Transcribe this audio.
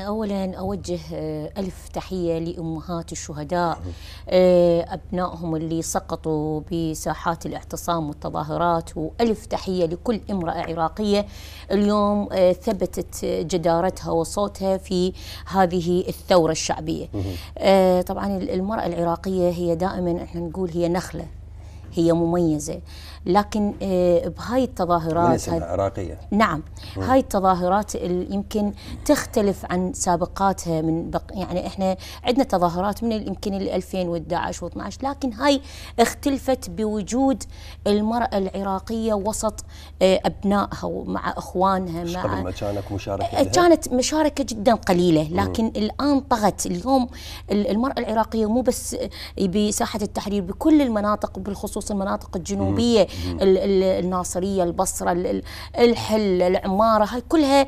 اولا اوجه آه، الف تحيه لامهات الشهداء آه، ابنائهم اللي سقطوا بساحات الاعتصام والتظاهرات والف تحيه لكل امراه عراقيه اليوم آه، ثبتت جدارتها وصوتها في هذه الثوره الشعبيه طبعا المراه العراقيه هي دائما احنا نقول هي نخله هي مميزة لكن آه، بهاي التظاهرات هاي عراقية نعم م. هاي التظاهرات يمكن تختلف عن سابقاتها من بق يعني احنا عندنا تظاهرات من يمكن 2011 و12 لكن هاي اختلفت بوجود المرأة العراقية وسط آه، أبنائها ومع أخوانها مع ما كانت مشاركة كانت مشاركة جدا قليلة لكن م. الآن طغت اليوم المرأة العراقية مو بس بساحة التحرير بكل المناطق وبالخصوص خصوص المناطق الجنوبيه الناصريه البصره الحل العماره هاي كلها